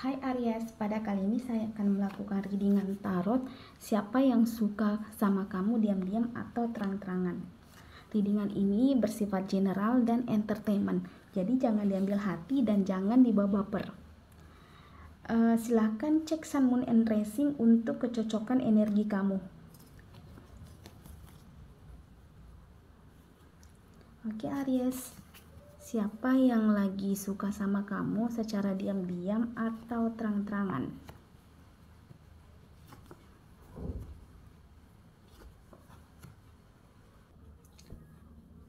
Hai Aries, pada kali ini saya akan melakukan readingan tarot siapa yang suka sama kamu diam-diam atau terang-terangan. Readingan ini bersifat general dan entertainment, jadi jangan diambil hati dan jangan dibawa baper. Uh, silahkan cek Sun Moon and Racing untuk kecocokan energi kamu. Oke Aries, siapa yang lagi suka sama kamu secara diam-diam atau terang-terangan.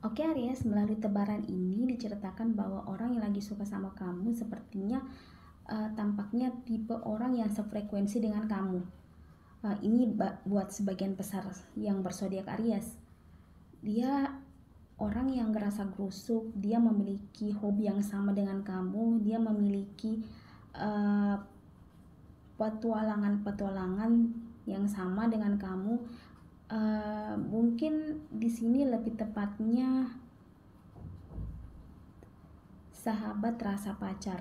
Oke Aries, melalui tebaran ini diceritakan bahwa orang yang lagi suka sama kamu sepertinya uh, tampaknya tipe orang yang sefrekuensi dengan kamu. Uh, ini buat sebagian besar yang bersodiak Aries. Dia orang yang ngerasa gosok dia memiliki hobi yang sama dengan kamu, dia memiliki petualangan eh, petualangan-petualangan yang sama dengan kamu. Uh, mungkin di sini lebih tepatnya sahabat rasa pacar.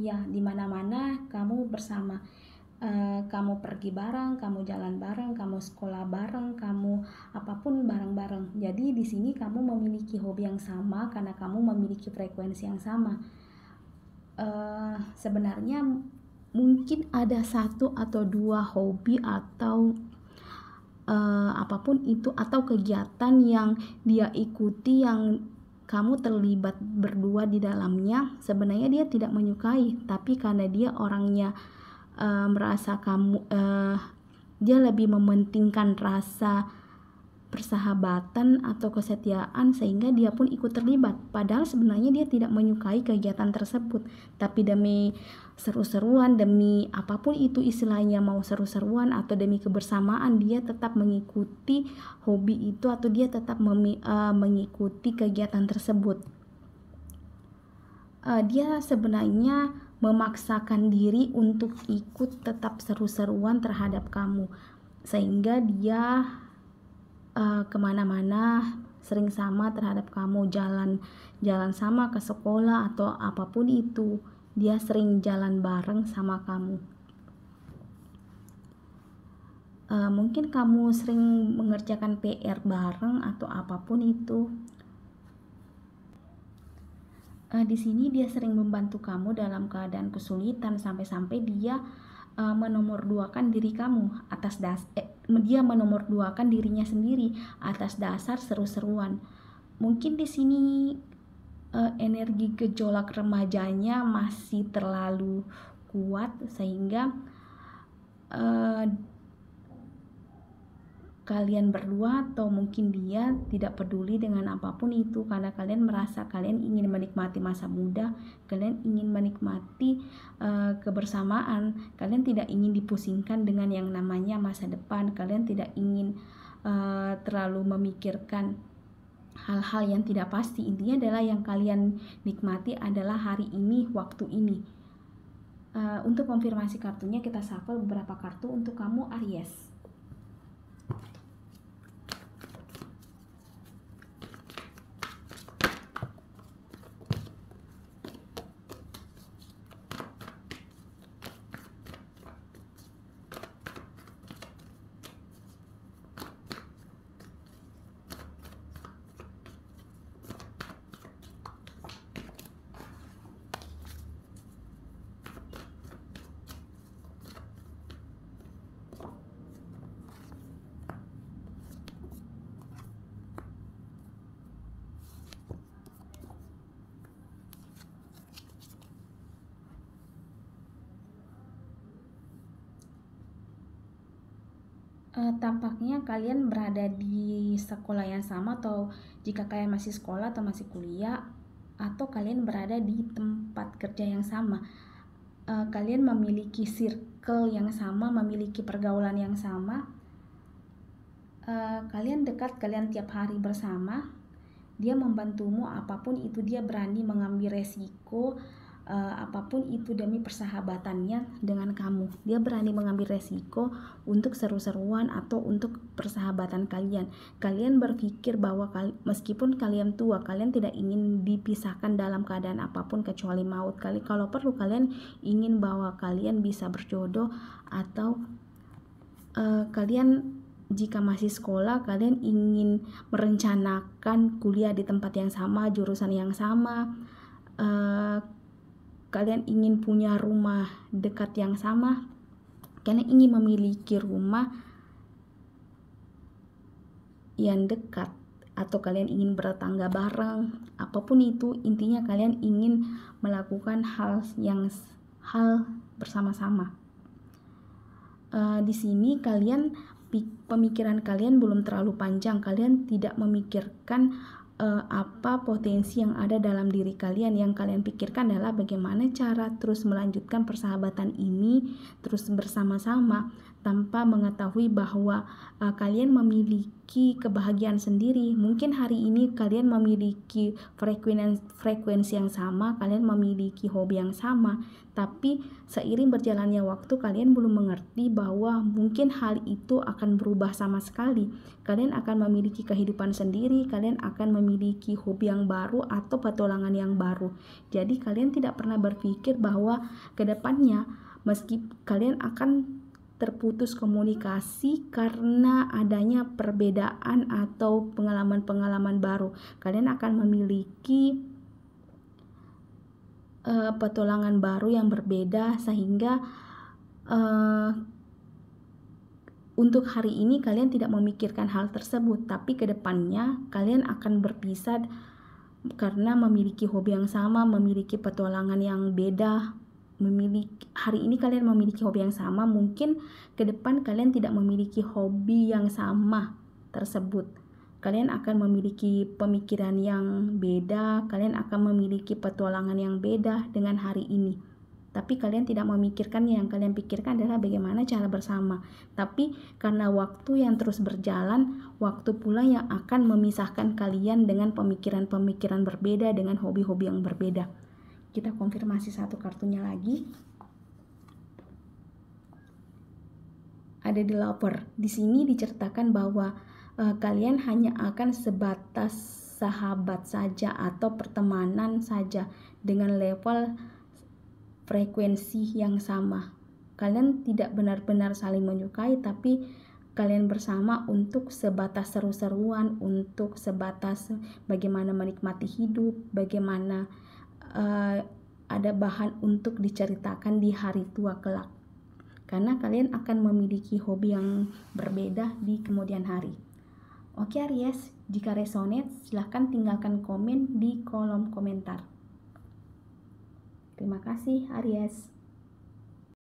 Ya, dimana mana kamu bersama Eh, kamu pergi bareng, kamu jalan bareng, kamu sekolah bareng, kamu apapun bareng-bareng. Jadi di sini kamu memiliki hobi yang sama karena kamu memiliki frekuensi yang sama. Uh, sebenarnya mungkin ada satu atau dua hobi atau uh, apapun itu atau kegiatan yang dia ikuti yang kamu terlibat berdua di dalamnya sebenarnya dia tidak menyukai tapi karena dia orangnya uh, uh, merasa kamu uh, dia lebih mementingkan rasa persahabatan atau kesetiaan sehingga dia pun ikut terlibat padahal sebenarnya dia tidak menyukai kegiatan tersebut tapi demi seru-seruan demi apapun itu istilahnya mau seru-seruan atau demi kebersamaan dia tetap mengikuti hobi itu atau dia tetap uh, mengikuti kegiatan tersebut uh, dia sebenarnya memaksakan diri untuk ikut tetap seru-seruan terhadap kamu sehingga dia uh, kemana-mana sering sama terhadap kamu jalan jalan sama ke sekolah atau apapun itu dia sering jalan bareng sama kamu uh, mungkin kamu sering mengerjakan PR bareng atau apapun itu uh, di sini dia sering membantu kamu dalam keadaan kesulitan sampai-sampai dia uh, menomorduakan diri kamu atas das eh, dia menomorduakan dirinya sendiri atas dasar seru-seruan. Mungkin di sini uh, energi gejolak remajanya masih terlalu kuat sehingga uh, kalian berdua atau mungkin dia tidak peduli dengan apapun itu karena kalian merasa kalian ingin menikmati masa muda, kalian ingin menikmati uh, kebersamaan, kalian tidak ingin dipusingkan dengan yang namanya masa depan, kalian tidak ingin uh, terlalu memikirkan hal-hal yang tidak pasti. Intinya adalah yang kalian nikmati adalah hari ini, waktu ini. Uh, untuk konfirmasi kartunya kita shuffle beberapa kartu untuk kamu Aries. Ah, uh, tampaknya kalian berada di sekolah yang sama atau jika kalian masih sekolah atau masih kuliah atau kalian berada di tempat kerja yang sama uh, kalian memiliki circle yang sama memiliki pergaulan yang sama uh, kalian dekat kalian tiap hari bersama dia membantumu apapun itu dia berani mengambil resiko uh, apapun itu demi persahabatannya dengan kamu. Dia berani mengambil resiko untuk seru-seruan atau untuk persahabatan kalian. Kalian berpikir bahwa kal meskipun kalian tua, kalian tidak ingin dipisahkan dalam keadaan apapun kecuali maut. Kali kalau perlu kalian ingin bahwa kalian bisa berjodoh atau uh, kalian jika masih sekolah kalian ingin merencanakan kuliah di tempat yang sama, jurusan yang sama. Uh, kalian ingin punya rumah dekat yang sama, kalian ingin memiliki rumah yang dekat atau kalian ingin bertangga bareng, apapun itu, intinya kalian ingin melakukan hal yang hal bersama-sama. Uh, di sini kalian pemikiran kalian belum terlalu panjang, kalian tidak memikirkan uh, apa potensi yang ada dalam diri kalian yang kalian pikirkan adalah bagaimana cara terus melanjutkan persahabatan ini terus bersama-sama tanpa mengetahui bahwa uh, kalian memiliki kebahagiaan sendiri mungkin hari ini kalian memiliki frekuensi frekuensi yang sama kalian memiliki hobi yang sama tapi seiring berjalannya waktu kalian belum mengerti bahwa mungkin hal itu akan berubah sama sekali. Kalian akan memiliki kehidupan sendiri, kalian akan memiliki hobi yang baru atau petualangan yang baru. Jadi kalian tidak pernah berpikir bahwa kedepannya meski kalian akan terputus komunikasi karena adanya perbedaan atau pengalaman-pengalaman baru. Kalian akan memiliki uh, petualangan baru yang berbeda sehingga uh, untuk hari ini kalian tidak memikirkan hal tersebut, tapi kedepannya kalian akan berpisah karena memiliki hobi yang sama, memiliki petualangan yang beda, memiliki hari ini kalian memiliki hobi yang sama, mungkin ke depan kalian tidak memiliki hobi yang sama tersebut kalian akan memiliki pemikiran yang beda, kalian akan memiliki petualangan yang beda dengan hari ini. Tapi kalian tidak memikirkan yang kalian pikirkan adalah bagaimana cara bersama. Tapi karena waktu yang terus berjalan, waktu pula yang akan memisahkan kalian dengan pemikiran-pemikiran berbeda, dengan hobi-hobi yang berbeda. Kita konfirmasi satu kartunya lagi. Ada di lover. Di sini diceritakan bahwa uh, kalian hanya akan sebatas sahabat saja atau pertemanan saja dengan level frekuensi yang sama. Kalian tidak benar-benar saling menyukai, tapi kalian bersama untuk sebatas seru-seruan, untuk sebatas bagaimana menikmati hidup, bagaimana uh, ada bahan untuk diceritakan di hari tua kelak. Karena kalian akan memiliki hobi yang berbeda di kemudian hari. Oke Aries, jika resonate silahkan tinggalkan komen di kolom komentar. Terima kasih Aries.